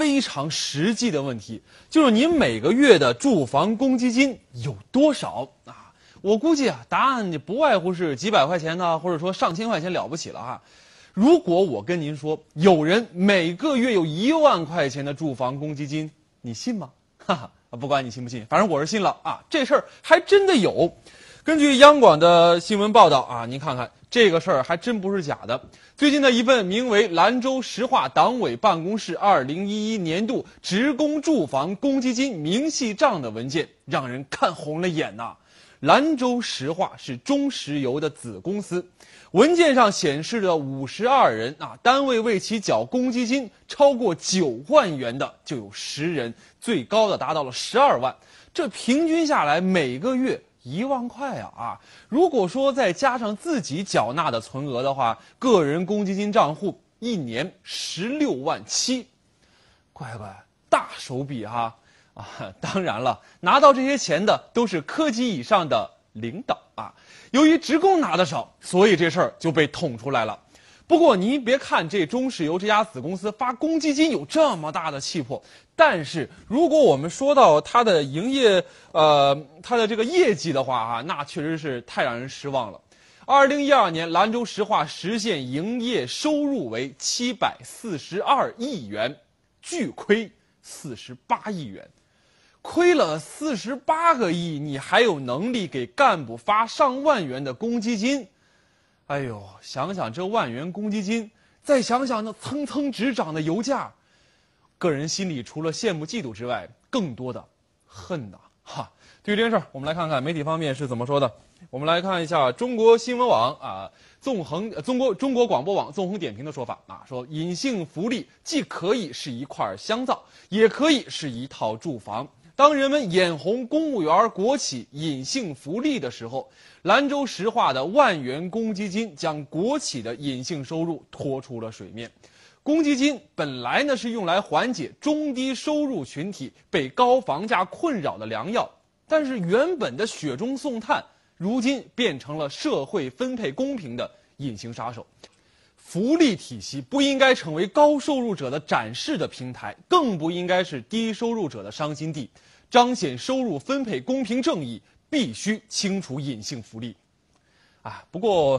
非常实际的问题就是您每个月的住房公积金有多少啊？我估计啊，答案就不外乎是几百块钱呢，或者说上千块钱了不起了哈。如果我跟您说有人每个月有一万块钱的住房公积金，你信吗？哈 哈，不管你信不信，反正我是信了啊，这事儿还真的有。根据央广的新闻报道啊，您看看这个事儿还真不是假的。最近的一份名为《兰州石化党委办公室二零一一年度职工住房公积金明细账》的文件，让人看红了眼呐。兰州石化是中石油的子公司，文件上显示的五十二人啊，单位为其缴公积金超过九万元的就有十人，最高的达到了十二万，这平均下来每个月。一万块啊啊！如果说再加上自己缴纳的存额的话，个人公积金账户一年十六万七，乖乖，大手笔哈啊！当然了，拿到这些钱的都是科级以上的领导啊。由于职工拿的少，所以这事儿就被捅出来了。不过您别看这中石油这家子公司发公积金有这么大的气魄，但是如果我们说到它的营业，呃，它的这个业绩的话啊，那确实是太让人失望了。二零一二年，兰州石化实现营业收入为七百四十二亿元，巨亏四十八亿元，亏了四十八个亿，你还有能力给干部发上万元的公积金？哎呦，想想这万元公积金，再想想那蹭蹭直涨的油价，个人心里除了羡慕嫉妒之外，更多的恨呐！哈，对于这件事儿，我们来看看媒体方面是怎么说的。我们来看一下中国新闻网啊，纵横中国中国广播网纵横点评的说法啊，说隐性福利既可以是一块香皂，也可以是一套住房。当人们眼红公务员、国企隐性福利的时候，兰州石化的万元公积金将国企的隐性收入拖出了水面。公积金本来呢是用来缓解中低收入群体被高房价困扰的良药，但是原本的雪中送炭，如今变成了社会分配公平的隐形杀手。福利体系不应该成为高收入者的展示的平台，更不应该是低收入者的伤心地。彰显收入分配公平正义，必须清除隐性福利。啊，不过。